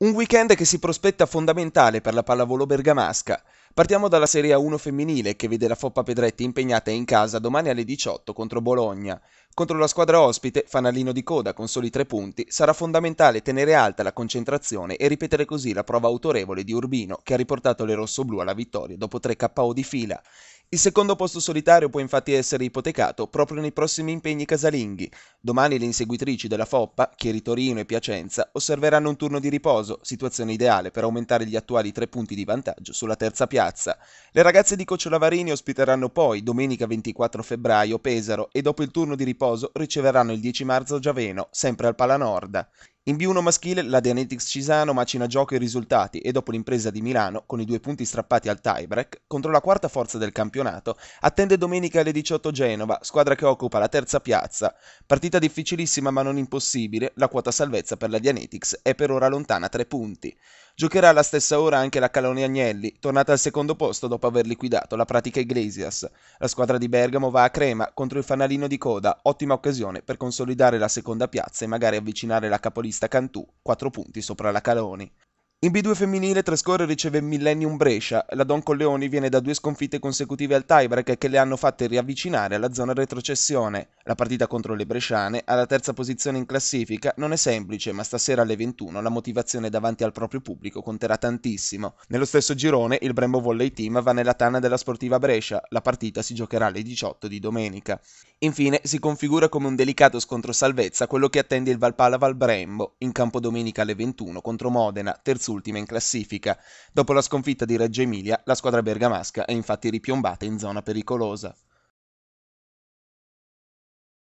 Un weekend che si prospetta fondamentale per la pallavolo bergamasca. Partiamo dalla Serie A1 femminile che vede la Foppa Pedretti impegnata in casa domani alle 18 contro Bologna. Contro la squadra ospite, fanalino di coda con soli tre punti, sarà fondamentale tenere alta la concentrazione e ripetere così la prova autorevole di Urbino che ha riportato le rossoblù alla vittoria dopo tre KO di fila. Il secondo posto solitario può infatti essere ipotecato proprio nei prossimi impegni casalinghi. Domani le inseguitrici della Foppa, Chieri Torino e Piacenza, osserveranno un turno di riposo, situazione ideale per aumentare gli attuali tre punti di vantaggio sulla terza piazza. Le ragazze di Cocciolavarini ospiteranno poi, domenica 24 febbraio, Pesaro e dopo il turno di riposo riceveranno il 10 marzo Giaveno, sempre al Palanorda. In B1 maschile la Dianetics Cisano macina gioco e risultati e dopo l'impresa di Milano, con i due punti strappati al tiebreak, contro la quarta forza del campionato, attende domenica alle 18 Genova, squadra che occupa la terza piazza. Partita difficilissima ma non impossibile, la quota salvezza per la Dianetics è per ora lontana 3 punti. Giocherà alla stessa ora anche la Caloni Agnelli, tornata al secondo posto dopo aver liquidato la pratica Iglesias. La squadra di Bergamo va a Crema contro il fanalino di coda, ottima occasione per consolidare la seconda piazza e magari avvicinare la capolista Cantù, 4 punti sopra la Caloni. In B2 femminile Trescore riceve Millennium Brescia, la Don Colleoni viene da due sconfitte consecutive al tiebreak che le hanno fatte riavvicinare alla zona retrocessione. La partita contro le bresciane, alla terza posizione in classifica, non è semplice, ma stasera alle 21 la motivazione davanti al proprio pubblico conterà tantissimo. Nello stesso girone il Brembo Volley Team va nella tana della Sportiva Brescia, la partita si giocherà alle 18 di domenica. Infine si configura come un delicato scontro salvezza quello che attende il Valpala Val Brembo, in campo domenica alle 21 contro Modena, terzo terzultima in classifica. Dopo la sconfitta di Reggio Emilia, la squadra bergamasca è infatti ripiombata in zona pericolosa.